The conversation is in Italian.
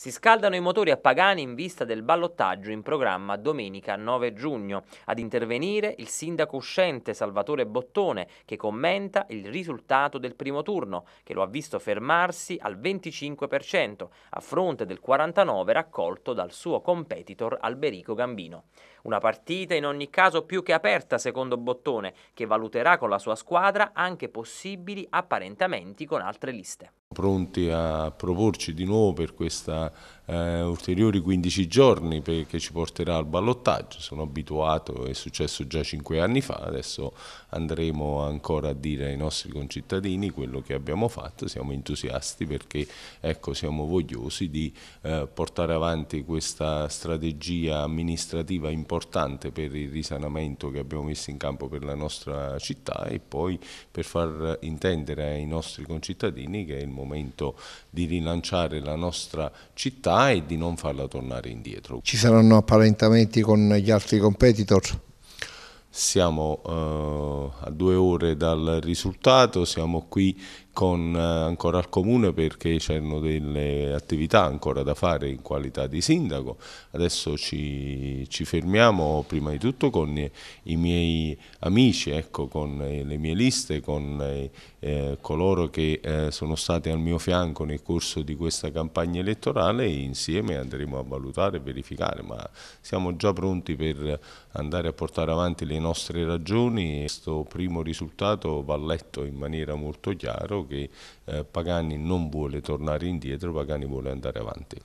Si scaldano i motori a Pagani in vista del ballottaggio in programma domenica 9 giugno. Ad intervenire il sindaco uscente Salvatore Bottone che commenta il risultato del primo turno che lo ha visto fermarsi al 25% a fronte del 49% raccolto dal suo competitor Alberico Gambino. Una partita in ogni caso più che aperta secondo Bottone che valuterà con la sua squadra anche possibili apparentamenti con altre liste pronti a proporci di nuovo per questa eh, ulteriori 15 giorni che ci porterà al ballottaggio, sono abituato, è successo già 5 anni fa, adesso andremo ancora a dire ai nostri concittadini quello che abbiamo fatto, siamo entusiasti perché ecco, siamo vogliosi di eh, portare avanti questa strategia amministrativa importante per il risanamento che abbiamo messo in campo per la nostra città e poi per far intendere ai nostri concittadini che è il momento di rilanciare la nostra città e di non farla tornare indietro. Ci saranno apparentamenti con gli altri competitor? Siamo eh, a due ore dal risultato, siamo qui con, eh, ancora al comune perché c'erano delle attività ancora da fare in qualità di sindaco. Adesso ci, ci fermiamo prima di tutto con i, miei amici, ecco, con eh, le mie liste, con eh, eh, coloro che eh, sono stati al mio fianco nel corso di questa campagna elettorale e insieme andremo a valutare e verificare, ma siamo già pronti per andare a portare avanti le nostre ragioni questo primo risultato va letto in maniera molto chiara che eh, Pagani non vuole tornare indietro, Pagani vuole andare avanti.